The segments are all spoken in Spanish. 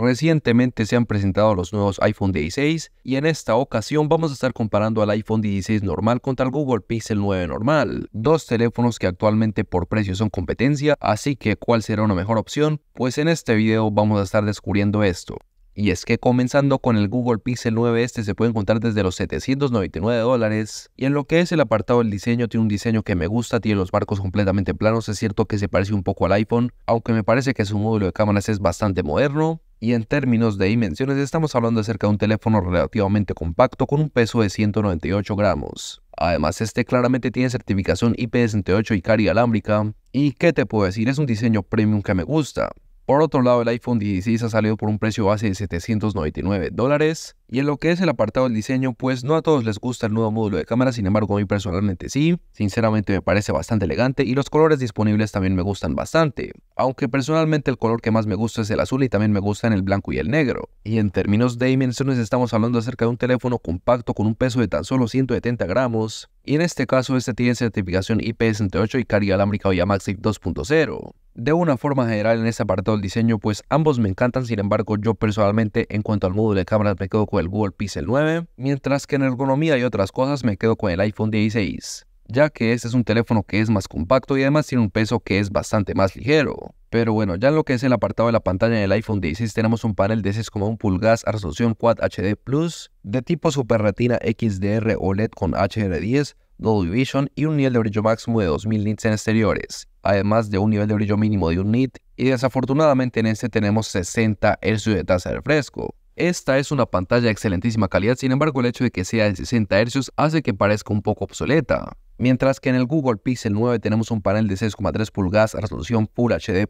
Recientemente se han presentado los nuevos iPhone 16 y en esta ocasión vamos a estar comparando al iPhone 16 normal contra el Google Pixel 9 normal, dos teléfonos que actualmente por precio son competencia, así que cuál será una mejor opción, pues en este video vamos a estar descubriendo esto. Y es que comenzando con el Google Pixel 9 este se puede encontrar desde los 799 dólares. Y en lo que es el apartado del diseño tiene un diseño que me gusta, tiene los barcos completamente planos, es cierto que se parece un poco al iPhone, aunque me parece que su módulo de cámaras es bastante moderno y en términos de dimensiones estamos hablando acerca de un teléfono relativamente compacto con un peso de 198 gramos. Además, este claramente tiene certificación IP68 y cari alámbrica. ¿Y qué te puedo decir? Es un diseño premium que me gusta. Por otro lado, el iPhone 16 ha salido por un precio base de 799 dólares y en lo que es el apartado del diseño, pues no a todos les gusta el nuevo módulo de cámara, sin embargo a mí personalmente sí, sinceramente me parece bastante elegante y los colores disponibles también me gustan bastante, aunque personalmente el color que más me gusta es el azul y también me gustan el blanco y el negro. Y en términos de dimensiones estamos hablando acerca de un teléfono compacto con un peso de tan solo 170 gramos, y en este caso este tiene certificación IP68 y carga alámbrica vía Maxi 2.0. De una forma general en este apartado del diseño, pues ambos me encantan, sin embargo yo personalmente en cuanto al módulo de cámara me quedo con el Google Pixel 9, mientras que en ergonomía y otras cosas me quedo con el iPhone 16, ya que este es un teléfono que es más compacto y además tiene un peso que es bastante más ligero. Pero bueno, ya en lo que es el apartado de la pantalla del iPhone 16 tenemos un panel de 6,1 pulgadas a resolución Quad HD Plus de tipo Super Retina XDR OLED con HDR10, Dolby Vision y un nivel de brillo máximo de 2000 nits en exteriores, además de un nivel de brillo mínimo de 1 nit y desafortunadamente en este tenemos 60 Hz de tasa de refresco. Esta es una pantalla de excelentísima calidad, sin embargo el hecho de que sea de 60 Hz hace que parezca un poco obsoleta. Mientras que en el Google Pixel 9 tenemos un panel de 6,3 pulgadas a resolución Full HD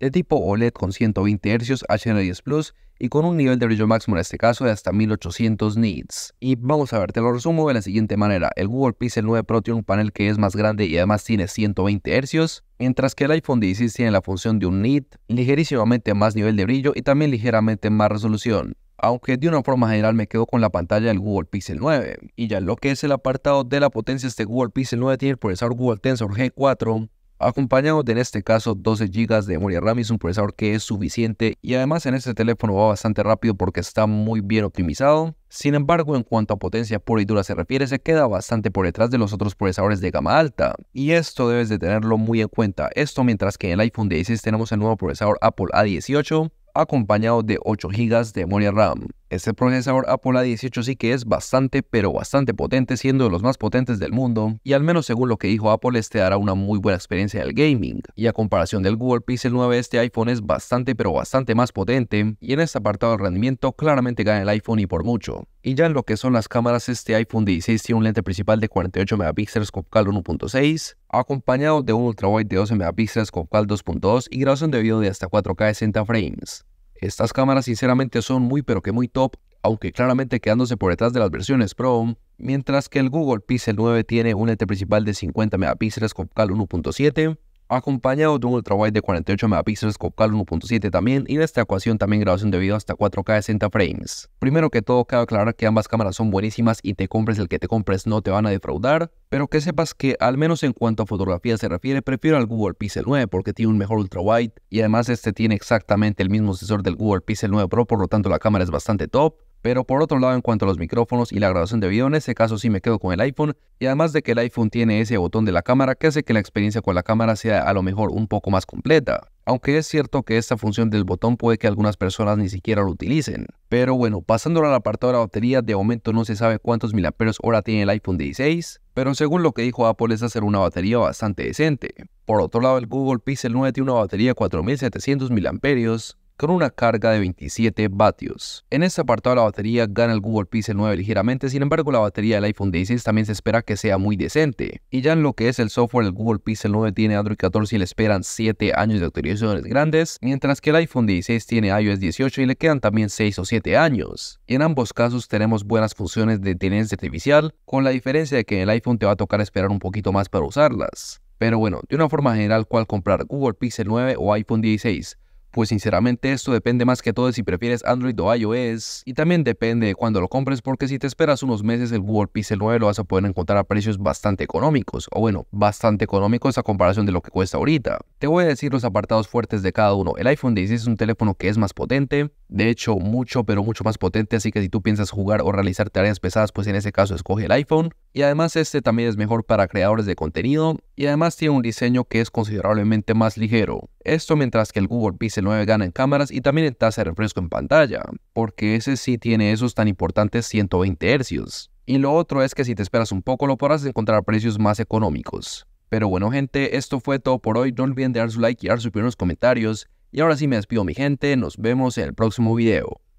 de tipo OLED con 120 Hz HDR10 Plus y con un nivel de brillo máximo en este caso de hasta 1800 nits. Y vamos a ver, te lo resumo de la siguiente manera. El Google Pixel 9 Pro tiene un panel que es más grande y además tiene 120 Hz, mientras que el iPhone 16 tiene la función de un nit, ligerísimamente más nivel de brillo y también ligeramente más resolución aunque de una forma general me quedo con la pantalla del Google Pixel 9. Y ya lo que es el apartado de la potencia, este Google Pixel 9 tiene el procesador Google Tensor G4, acompañado de en este caso 12 GB de memoria RAM, es un procesador que es suficiente y además en este teléfono va bastante rápido porque está muy bien optimizado. Sin embargo, en cuanto a potencia pura y dura se refiere, se queda bastante por detrás de los otros procesadores de gama alta. Y esto debes de tenerlo muy en cuenta. Esto mientras que en el iPhone 16 tenemos el nuevo procesador Apple A18, acompañado de 8 GB de memoria RAM. Este procesador Apple A18 sí que es bastante, pero bastante potente, siendo de los más potentes del mundo, y al menos según lo que dijo Apple, este dará una muy buena experiencia del gaming. Y a comparación del Google Pixel 9, este iPhone es bastante, pero bastante más potente, y en este apartado de rendimiento claramente gana el iPhone y por mucho. Y ya en lo que son las cámaras, este iPhone 16 tiene un lente principal de 48 megapíxeles con cal 1.6, acompañado de un ultrawide de 12 megapíxeles con cal 2.2 y grabación de video de hasta 4K 60 frames. Estas cámaras sinceramente son muy pero que muy top, aunque claramente quedándose por detrás de las versiones Pro, mientras que el Google Pixel 9 tiene un lente principal de 50 megapíxeles con cal 1.7, acompañado de un ultrawide de 48 megapíxeles copcal 1.7 también y en esta ecuación también grabación de video hasta 4K 60 frames. Primero que todo, cabe aclarar que ambas cámaras son buenísimas y te compres el que te compres no te van a defraudar, pero que sepas que al menos en cuanto a fotografía se refiere, prefiero al Google Pixel 9 porque tiene un mejor ultrawide y además este tiene exactamente el mismo sensor del Google Pixel 9 Pro, por lo tanto la cámara es bastante top. Pero por otro lado, en cuanto a los micrófonos y la grabación de video, en este caso sí me quedo con el iPhone. Y además de que el iPhone tiene ese botón de la cámara que hace que la experiencia con la cámara sea a lo mejor un poco más completa. Aunque es cierto que esta función del botón puede que algunas personas ni siquiera lo utilicen. Pero bueno, pasándolo al apartado de la batería, de momento no se sabe cuántos miliamperios hora tiene el iPhone 16, pero según lo que dijo Apple es hacer una batería bastante decente. Por otro lado, el Google Pixel 9 tiene una batería de 4700 mAh con una carga de 27 vatios. En este apartado la batería gana el Google Pixel 9 ligeramente, sin embargo la batería del iPhone 16 también se espera que sea muy decente. Y ya en lo que es el software, el Google Pixel 9 tiene Android 14 y le esperan 7 años de actualizaciones grandes, mientras que el iPhone 16 tiene iOS 18 y le quedan también 6 o 7 años. Y en ambos casos tenemos buenas funciones de inteligencia artificial, con la diferencia de que en el iPhone te va a tocar esperar un poquito más para usarlas. Pero bueno, de una forma general, ¿cuál comprar? ¿Google Pixel 9 o iPhone 16? Pues sinceramente esto depende más que todo de si prefieres Android o iOS y también depende de cuándo lo compres porque si te esperas unos meses el Google Pixel 9 lo vas a poder encontrar a precios bastante económicos o bueno, bastante económicos a comparación de lo que cuesta ahorita. Te voy a decir los apartados fuertes de cada uno. El iPhone 16 es un teléfono que es más potente, de hecho mucho pero mucho más potente así que si tú piensas jugar o realizar tareas pesadas pues en ese caso escoge el iPhone. Y además este también es mejor para creadores de contenido y además tiene un diseño que es considerablemente más ligero. Esto mientras que el Google Pixel 9 gana en cámaras y también en tasa de refresco en pantalla, porque ese sí tiene esos tan importantes 120 Hz. Y lo otro es que si te esperas un poco lo podrás encontrar a precios más económicos. Pero bueno gente, esto fue todo por hoy, no olviden dar su like y dar sus primeros comentarios. Y ahora sí me despido mi gente, nos vemos en el próximo video.